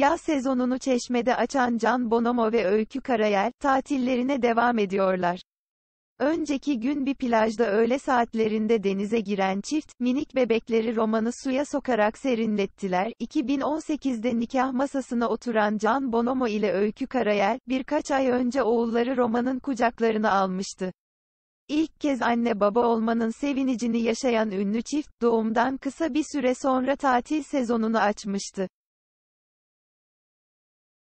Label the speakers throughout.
Speaker 1: Yaz sezonunu Çeşme'de açan Can Bonomo ve Öykü Karayel, tatillerine devam ediyorlar. Önceki gün bir plajda öğle saatlerinde denize giren çift, minik bebekleri romanı suya sokarak serinlettiler. 2018'de nikah masasına oturan Can Bonomo ile Öykü Karayel, birkaç ay önce oğulları romanın kucaklarını almıştı. İlk kez anne baba olmanın sevinicini yaşayan ünlü çift, doğumdan kısa bir süre sonra tatil sezonunu açmıştı.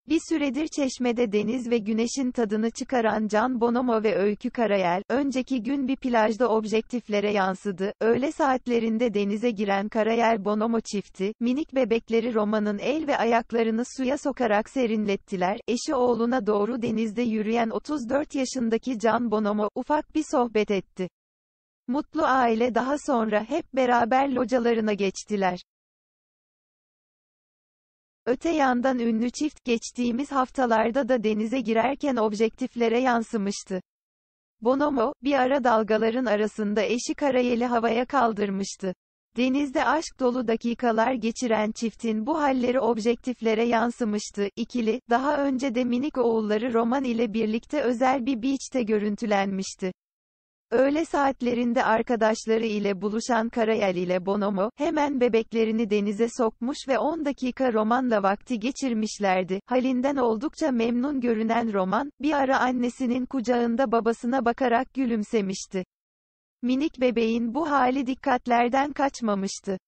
Speaker 1: Bir süredir çeşmede deniz ve güneşin tadını çıkaran Can Bonomo ve Öykü Karayel, önceki gün bir plajda objektiflere yansıdı. Öğle saatlerinde denize giren Karayel Bonomo çifti, minik bebekleri Roma'nın el ve ayaklarını suya sokarak serinlettiler. Eşi oğluna doğru denizde yürüyen 34 yaşındaki Can Bonomo, ufak bir sohbet etti. Mutlu aile daha sonra hep beraber localarına geçtiler. Öte yandan ünlü çift geçtiğimiz haftalarda da denize girerken objektiflere yansımıştı. Bonomo, bir ara dalgaların arasında eşi Karayel'i havaya kaldırmıştı. Denizde aşk dolu dakikalar geçiren çiftin bu halleri objektiflere yansımıştı. İkili, daha önce de minik oğulları Roman ile birlikte özel bir beach'te görüntülenmişti. Öğle saatlerinde arkadaşları ile buluşan Karayel ile Bonomo, hemen bebeklerini denize sokmuş ve 10 dakika romanla vakti geçirmişlerdi. Halinden oldukça memnun görünen Roman, bir ara annesinin kucağında babasına bakarak gülümsemişti. Minik bebeğin bu hali dikkatlerden kaçmamıştı.